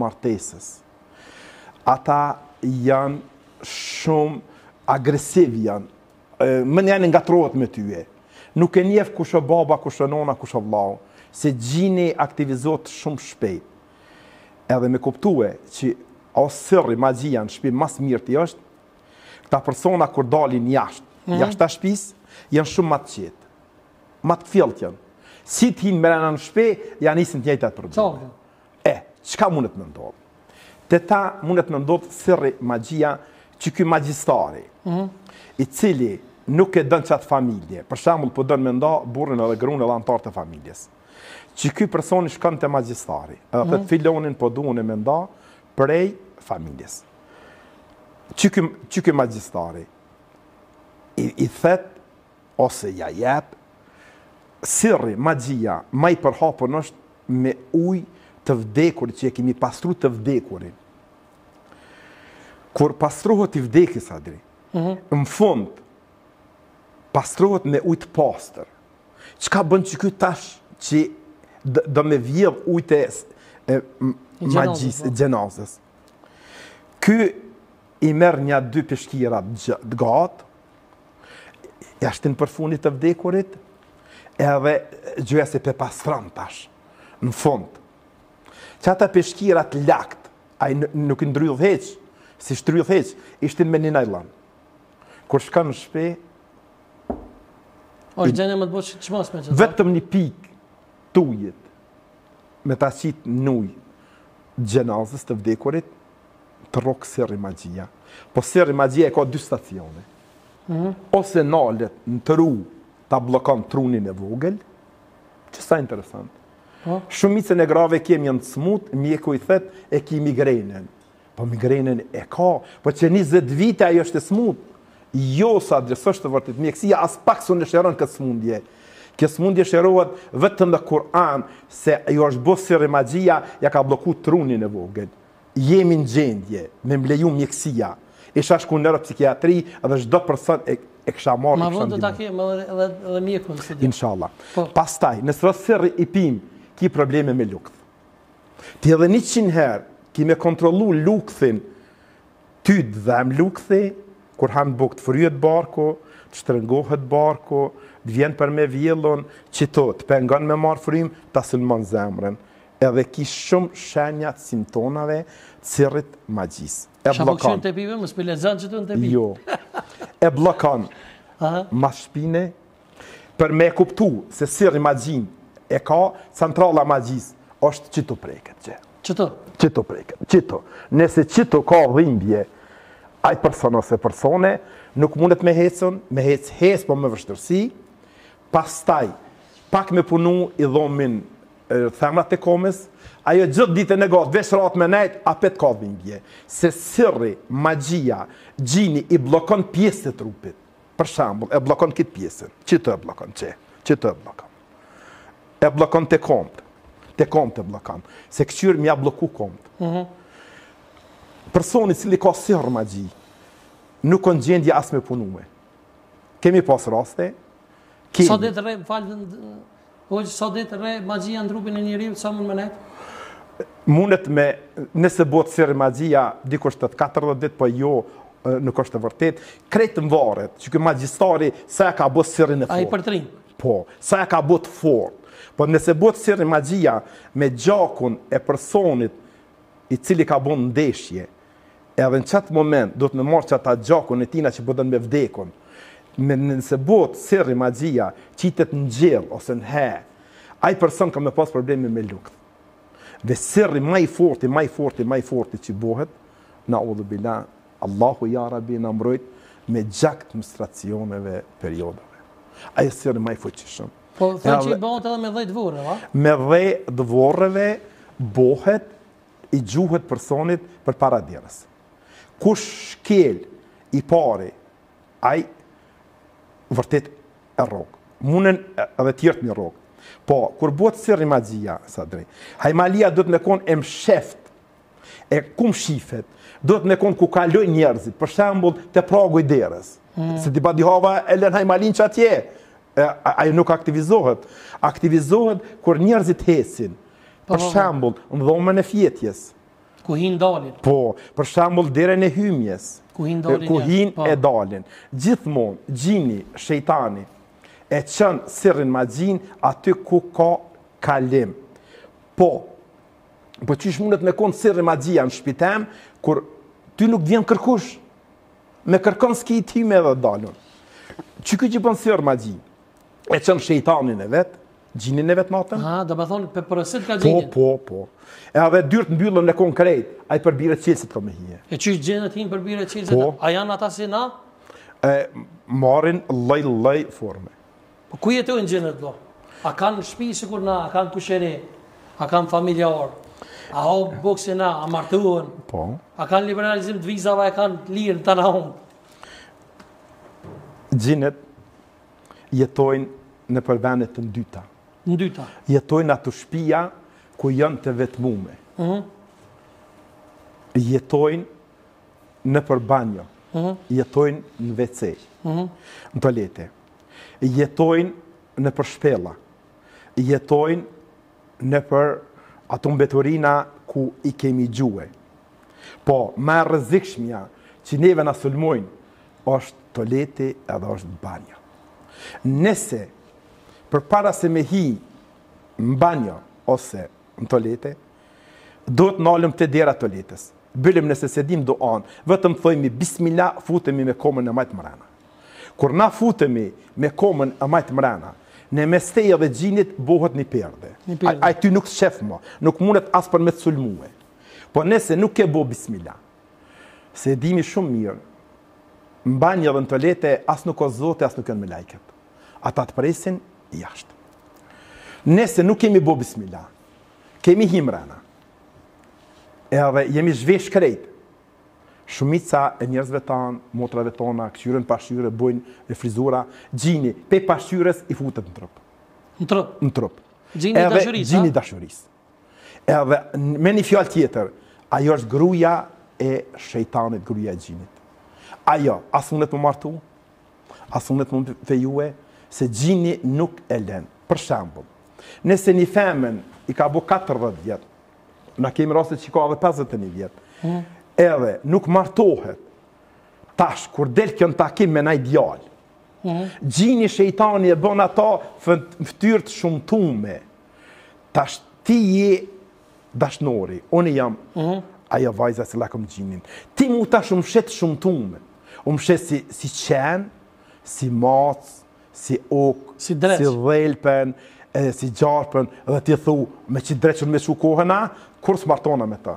martesës. Ata janë shumë agresiv janë, më janë nga trotë me tyje. Nuk e njefë kushë baba, kushë nona, kushë allahu, se gjinë e aktivizot shumë shpej. Edhe me kuptue që o sërri ma gjia në shpej mas mirë të jështë, këta persona kur dalin jashtë, mhm. jashtë të shpis, janë shumë matë qëtë, matë këfjellë të janë. Si t'hinë mërëna në shpej, janë isën të njëtë atë përbërë. Qëka mundet me ndodhë? Të ta mundet me ndodhë sirri magjia që kjo magjistari, mhm. i cili nuk e dënë qatë familje, për shambull për po dënë me ndodhë burin edhe grunë edhe antartë të familjes, që kjo personi shkën të magjistari, edhe të mhm. filonin për po duhen e me ndodhë prej familjes. Që kjo magjistari, i, i thet, ose ja jetë sirri magjia, Maj i përhapën është me ujë, të vdekurit, që e kemi pastru të vdekurit. Kur pastruhët i vdekis, Adri, mhm. në fund, pastruhët me ujtë pastër, që ka bënë që këtë tash, që do me vjevë ujtë e magjisë, po. gjenazës. Ky i merë një dy pëshkira të gatë, e ashtë në përfunit të vdekurit, edhe gjëja se pe pastran tash, në fund, që ata peshkirat lakt, a i nuk i ndrydh heq, si shtryllë heq, ishtin me një najlan. Kur shka në shpe, O është më të bëshë që mos me qëtë? Vetëm një pikë të ujit me ta qitë nuj gjenazës të vdekurit të rokë sërë i magjia. Po sërë i magjia e ka dy stacione. Mhm. Ose nalët në të ru të blokon trunin e vogël, që sa interesantë. Po? Shumicën e grave kemi janë smut mjeku i thet e ki migrenën. Po migrenën e ka, po që 20 vite ajo është e smut. Jo sa dresështë të vërtit, mjekësia as pak së në shërën këtë smundje. Kjo smundje shërohet vetëm në Kur'an, se ajo është bo sirë magjia, ja ka bloku trunin e vogën. Jemi në gjendje, me mbleju mjekësia. Isha shku nërë psikiatri, edhe shdo përsën e, kësha marrë. Ma vëndu të takim edhe, edhe, edhe mjekën. Inshallah. Po. Pastaj, nësë rësirë i pim, ki probleme me lukth. Ti edhe një qinë herë ki me kontrolu lukthin ty të dhem lukthi, kur hanë të bukë të barko, të shtërëngohet barko, të vjen për me vjellon, që të të pengon me marë frym, të asilman zemrën. Edhe ki shumë shenjat simptonave cirit magjis. E blokon. Shabu të pime, më spile zanë që të në të pime. Jo. E blokon. Ma shpine, për me kuptu se sirri magjin e ka centrala magjis, është që të preket, që. Që të? Që të preket, që të. Nese që të ka dhimbje, ajë person ose persone, nuk mundet me hecën, me hecë hecë po me vështërsi, pas taj, pak me punu i dhomin thamrat e komës, ajo gjithë ditë e në gotë, vesh ratë me nejtë, apet ka dhimbje. Se sirri, magjia, gjini i blokon pjesë të trupit, për shambull, e blokon këtë pjesën, që të e blokon, që, që të e blokon e blokon të komt. Të komt e blokon. Se këqyrë mja bloku komt. Mm Personi cili ka sërë ma gji, nuk në gjendje asë me punume. Kemi pas raste, kemi. Sa ditë re, falën, hoqë, sa ditë re, ma gjia në trupin e një rivë, sa mund më nejtë? Mundet me, nëse botë sërë ma gjia, dikush të të dhe ditë, po jo, nuk është të vërtet, kretë më varet, që këmë magjistari, sa e ka bëtë sërën e fort. A i përtrin? Po, sa e ka bëtë fort. Po nëse botë sirri magjia me gjakun e personit i cili ka bën ndeshje, edhe në çat moment do të më që çata gjakun e tina që bën me vdekun. Me nëse botë sirri magjia, qitet në gjell ose në he, ai person ka më pas probleme me lukët. Dhe sirri më i fortë, më i fortë, më i fortë që bëhet na udhë bila Allahu ya Rabbi na mbrojt me gjak të mistracioneve periodave. Ai sirri më i fuqishëm. Po, thënë që i bëhet edhe me dhejt vore, va? Me dhejt voreve bohet i gjuhet personit për para djerës. Kush shkel i pari, aj vërtet e rogë. Munen edhe tjertë një rogë. Po, kur buat si magjia, sa drej, hajmalia dhëtë në me konë e msheft, e kum shifet, dhëtë në me konë ku kaloj njerëzit, për shambull të pragu i derës, hmm. se di badihova e len hajmalin që atje, ajo nuk aktivizohet, aktivizohet kur njerëzit hesin. Po, për po, po. shembull, në dhomën e fjetjes. Ku hin dalin? Po, për shembull derën e hyjmes. Ku hin dalin? Ku hin e dalin. Gjithmonë xhini, shejtani e çon sirrin magjin aty ku ka kalim. Po. Po çish mundet me kon sirrin magjia në shpitem kur ti nuk vjen kërkush me kërkon ski ti me dalun. Çi ky që bën sirr me e qënë shejtanin e vetë, gjinin e vetë natën. Ha, dhe më thonë, për përësit ka po, gjinin? Po, po, po. E adhe dyrt në byllën e konkret, a i përbire qilësit të me hije. E qështë gjinët hinë përbire qilësit? Po. A janë ata si na? E, marin lej, lej forme. Po, ku jetë u në gjinët, do? A kanë shpi si kur na, a kanë kushere, a kanë familja orë, a ho buksin na, a martuën, po. a kanë liberalizim të vizava, a kanë lirë të na hunë. Gjinët, jetojnë në përvenet të ndyta. Në dyta? Jetojnë atë shpia ku janë të vetëmume. Mhm. Jetojnë në përbanjo. Mhm. Jetojnë në vecej. Mhm. Në tolete. Jetojnë në përshpela. Jetojnë në për ato mbeturina ku i kemi gjue. Po, ma rëzikshmja që neve në sulmojnë është toleti edhe është banja. Nese, për para se me hi në banjo, ose në tolete, do të nalëm të dera toletes. Bëllim nëse se dim do anë, vëtëm thëjmi, bismila, futemi me komën e majtë mërana. Kur na futemi me komën e majtë mërana, Në mestej dhe gjinit bohët një perde. A ty nuk shëf më, nuk mundet asë për me të sulmue. Po nëse nuk ke bo bismila. Se dimi shumë mirë, mbanjë dhe në të lete, asë nuk o zote, asë nuk e në me lajket. Ata të presin, i ashtë. Nese nuk kemi bo bismila, kemi himrana, edhe jemi zhvesh krejt, Shumica e njerëzve tanë, motrave tona, këshyren pashyre, bojnë e frizura, gjinë, pe pashyres i futët në trup. Në trup? Në trup. Gjinë i dashuris, ha? Gjinë dashuris. Edhe, me një fjallë tjetër, ajo është gruja e shejtanit, gruja e gjinë. Ajo, asë a të më martu? A thunet më fejue? Se gjinë nuk e len. Për shambull, nëse një femen i ka bu 40 vjetë, në kemi rastet që i ka dhe 51 vjetë, edhe nuk martohet tash, kur del kjo në takim me na ideal, mm. gjinë i shejtani e bën ato fëtyrët shumë tume, tash ti je dashnori, unë jam mm. ajo vajza se lakëm gjinin, ti mu tash më shetë shumë tume, U mshes si, si qenë, si macë, si okë, si, dreq. si gjarëpen si dhe ti thu me që dreqën me që kohëna, kur së martona me ta.